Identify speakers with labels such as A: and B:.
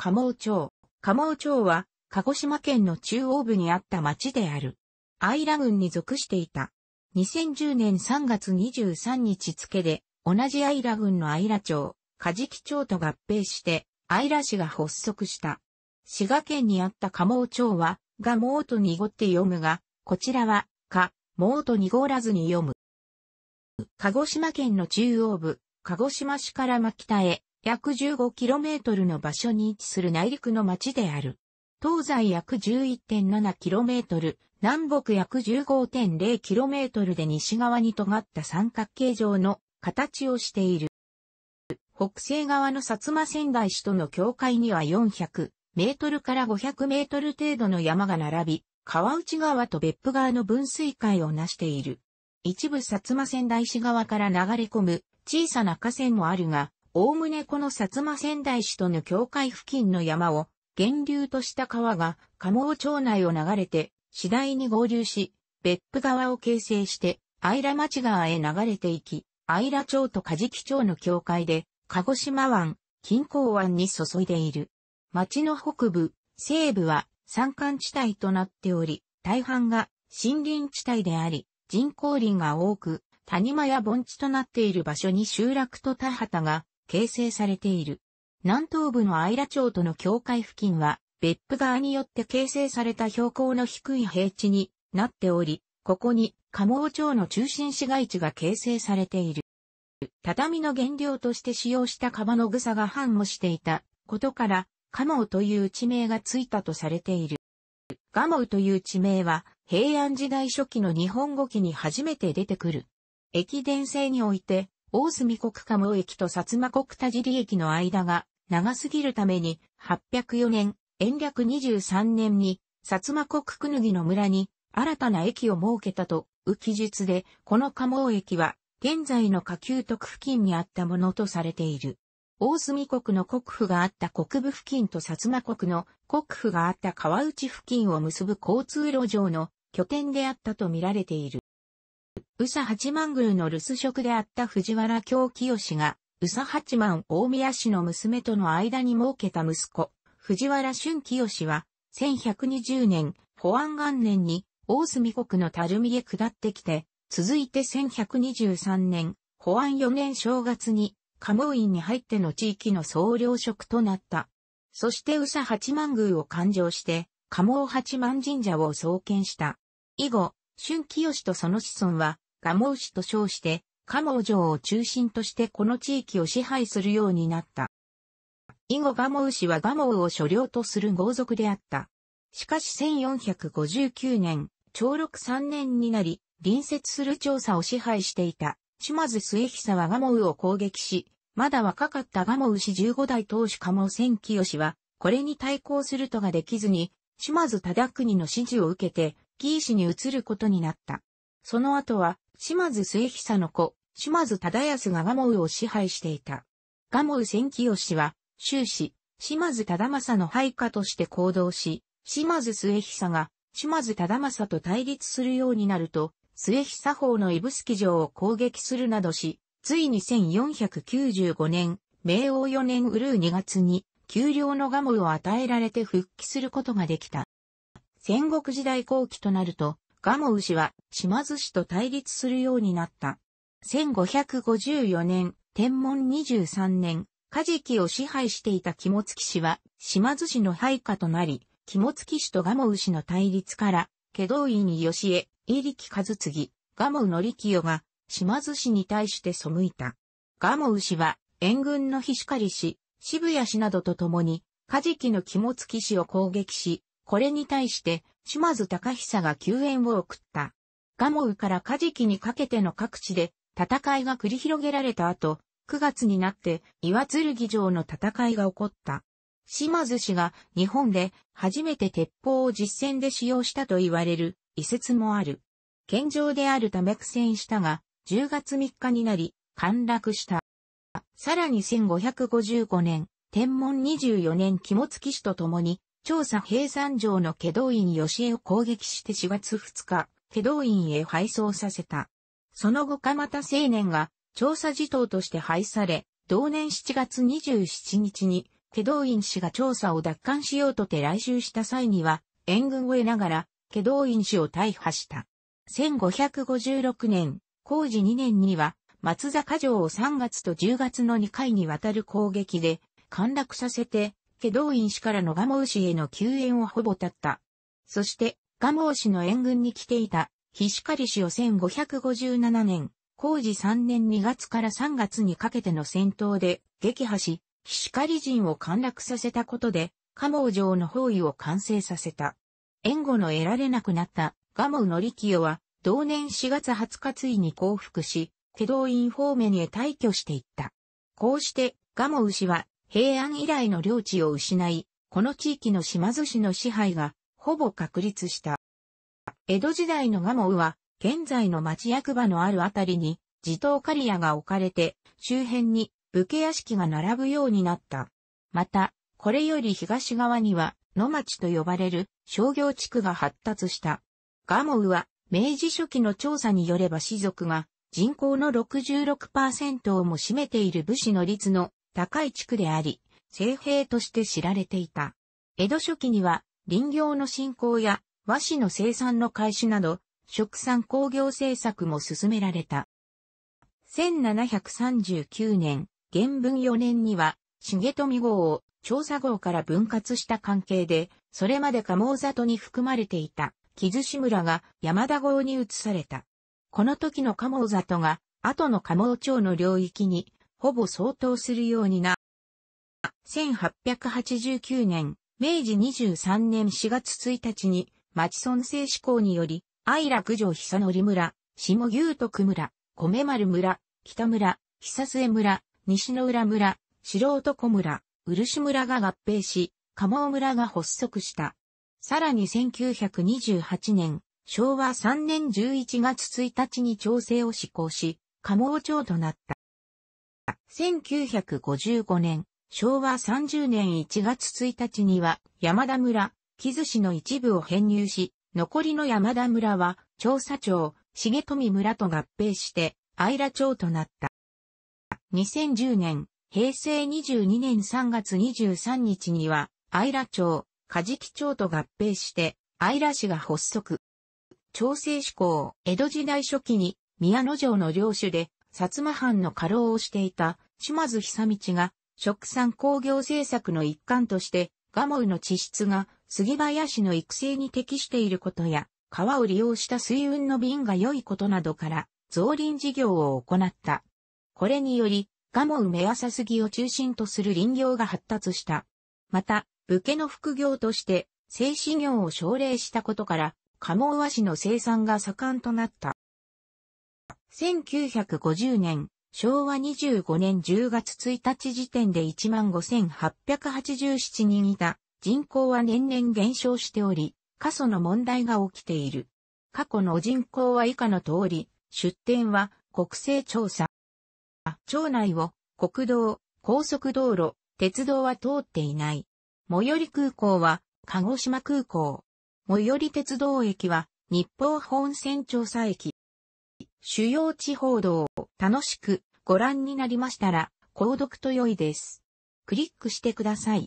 A: 加尾町。加尾町は、鹿児島県の中央部にあった町である。イ良郡に属していた。2010年3月23日付で、同じイ良郡のイ良町、ジ木町と合併して、イ良市が発足した。滋賀県にあった加茂町は、がもうと濁って読むが、こちらは、か、もうと濁らずに読む。鹿児島県の中央部、鹿児島市から真北へ、約 15km の場所に位置する内陸の町である。東西約 11.7km、南北約 15.0km で西側に尖った三角形状の形をしている。北西側の薩摩仙台市との境界には400メートルから500メートル程度の山が並び、川内川と別府川の分水界を成している。一部薩摩仙台市側から流れ込む小さな河川もあるが、おおむねこの薩摩仙台市との境界付近の山を源流とした川が鴨尾町内を流れて次第に合流し、別府川を形成して、愛良町川へ流れていき、愛良町と梶木町の境界で、鹿児島湾、近郊湾に注いでいる。町の北部、西部は山間地帯となっており、大半が森林地帯であり、人工林が多く、谷間や盆地となっている場所に集落と田畑が形成されている。南東部のアイラ町との境界付近は、別府川によって形成された標高の低い平地になっており、ここに、鴨尾町の中心市街地が形成されている。畳の原料として使用したカバの草が繁茂していたことから、カモウという地名がついたとされている。ガモウという地名は、平安時代初期の日本語記に初めて出てくる。駅伝性において、大隅国鴨駅と薩摩国田尻駅の間が長すぎるために804年、延暦23年に薩摩国くぬぎの村に新たな駅を設けたと、う記述で、この鴨茂駅は現在の下級徳付近にあったものとされている。大隅国の国府があった国部付近と薩摩国の国府があった川内付近を結ぶ交通路上の拠点であったと見られている。宇佐八幡宮の留守職であった藤原京清が、宇佐八幡大宮市の娘との間に設けた息子、藤原俊清は、1120年、保安元年に、大隅国の垂水へ下ってきて、続いて1123年、保安4年正月に、鴨院に入っての地域の総領職となった。そして宇佐八幡宮を勘定して、鴨尾八幡神社を創建した。以後、春清とその子孫は、モウ氏と称して、蒲生城を中心としてこの地域を支配するようになった。以後モウ氏はモウを所領とする豪族であった。しかし1459年、長禄3年になり、隣接する調査を支配していた、島津末久はモウを攻撃し、まだ若かったモウ氏15代当主蒲生千清は、これに対抗するとができずに、島津忠国の指示を受けて、義ー氏に移ることになった。その後は、島津末久の子、島津忠康がガモウを支配していた。ガモウ千清は、終始、島津忠政の配下として行動し、島津末久が、島津忠政と対立するようになると、末久法のスキ城を攻撃するなどし、ついに1495年、明王4年うるう2月に、給料のガモウを与えられて復帰することができた。戦国時代後期となると、モウ氏は島津氏と対立するようになった。1554年、天文23年、カジキを支配していた肝付氏は島津氏の配下となり、肝付氏とモウ氏の対立から、イ道院に吉江、ギ、ガモウノリキ清が島津氏に対して背いた。モウ氏は援軍のカリ氏、渋谷氏などと共に、カジキの肝付氏を攻撃し、これに対して島津隆久が救援を送った。ガモウからカジキにかけての各地で戦いが繰り広げられた後、9月になって岩剣城の戦いが起こった。島津氏が日本で初めて鉄砲を実戦で使用したと言われる遺説もある。健上であるため苦戦したが、10月3日になり、陥落した。さらに1555年、天文24年肝付氏と共に、調査兵山城の祁道院吉江を攻撃して4月2日、祁道院へ敗走させた。その後鎌田青年が調査事頭として廃され、同年7月27日に、祁道院氏が調査を奪還しようとて来襲した際には、援軍を得ながら、祁道院氏を大破した。1556年、工事2年には、松坂城を3月と10月の2回にわたる攻撃で、陥落させて、祁イ院氏からの蒲生氏への救援をほぼ絶った。そして、蒲生氏の援軍に来ていた、カリ氏を1557年、工事3年2月から3月にかけての戦闘で撃破し、カリ人を陥落させたことで、蒲生城の包囲を完成させた。援護の得られなくなった蒲生力清は、同年4月20日ついに降伏し、祁イ院方面へ退去していった。こうして、蒲生氏は平安以来の領地を失い、この地域の島津市の支配がほぼ確立した。江戸時代のモウは、現在の町役場のあるあたりに、地頭刈屋が置かれて、周辺に武家屋敷が並ぶようになった。また、これより東側には、野町と呼ばれる商業地区が発達した。ガモウは、明治初期の調査によれば士族が人口の66%をも占めている武士の率の高い地区であり、聖兵として知られていた。江戸初期には林業の振興や和紙の生産の開始など、食産工業政策も進められた。1739年、元文4年には、重富号を調査号から分割した関係で、それまで加茂里に含まれていた、木津志村が山田号に移された。この時の加茂里が、後の加茂町の領域にほぼ相当するようにな。1889年、明治23年4月1日に、町村政施行により、愛楽城久則村、下牛徳村、米丸村、北村、久末村、西の浦村、素人小村、漆村が合併し、鴨村が発足した。さらに1928年、昭和3年11月1日に調整を施行し、鴨町となった。1955年、昭和30年1月1日には山田村、木津市の一部を編入し、残りの山田村は調査庁、重富村と合併して、愛良町となった。2010年、平成22年3月23日には、愛良町、梶木町と合併して、愛良市が発足。調整志向、江戸時代初期に、宮野城の領主で、薩摩藩の家老をしていた、島津久道が、食産工業政策の一環として、ガモウの地質が杉林の育成に適していることや、川を利用した水運の便が良いことなどから、造林事業を行った。これにより、ガモウ目朝杉を中心とする林業が発達した。また、武家の副業として、製紙業を奨励したことから、モウ和紙の生産が盛んとなった。1950年、昭和25年10月1日時点で15,887人いた。人口は年々減少しており、過疎の問題が起きている。過去の人口は以下の通り、出典は国勢調査。町内を国道、高速道路、鉄道は通っていない。最寄り空港は鹿児島空港。最寄り鉄道駅は日方本線調査駅。主要地報道、を楽しくご覧になりましたら、購読と良いです。クリックしてください。